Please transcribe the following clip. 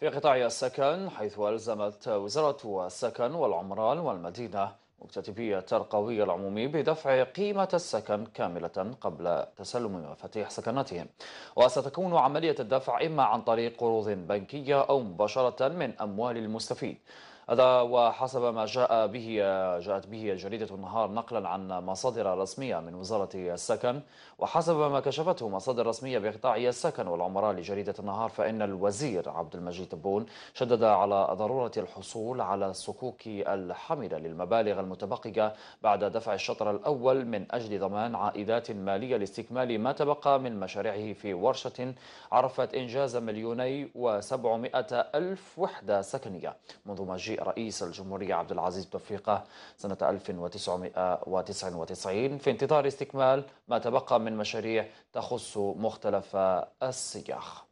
في قطاع السكن حيث ألزمت وزارة السكن والعمران والمدينة مكتتبي الترقوي العمومي بدفع قيمة السكن كاملة قبل تسلم مفاتيح سكناتهم وستكون عملية الدفع إما عن طريق قروض بنكية أو مباشرة من أموال المستفيد هذا وحسب ما جاء به جاءت به جريدة النهار نقلا عن مصادر رسمية من وزارة السكن وحسب ما كشفته مصادر رسمية بقطاع السكن والعمراء لجريدة النهار فإن الوزير عبد المجيد تبون شدد على ضرورة الحصول على الصكوك الحامله للمبالغ المتبقية بعد دفع الشطر الأول من أجل ضمان عائدات مالية لاستكمال ما تبقى من مشاريعه في ورشة عرفت إنجاز مليوني وسبعمائة ألف وحدة سكنية منذ مجيء رئيس الجمهورية عبد العزيز بوتفليقة سنة 1999 في انتظار استكمال ما تبقى من مشاريع تخص مختلف السياخ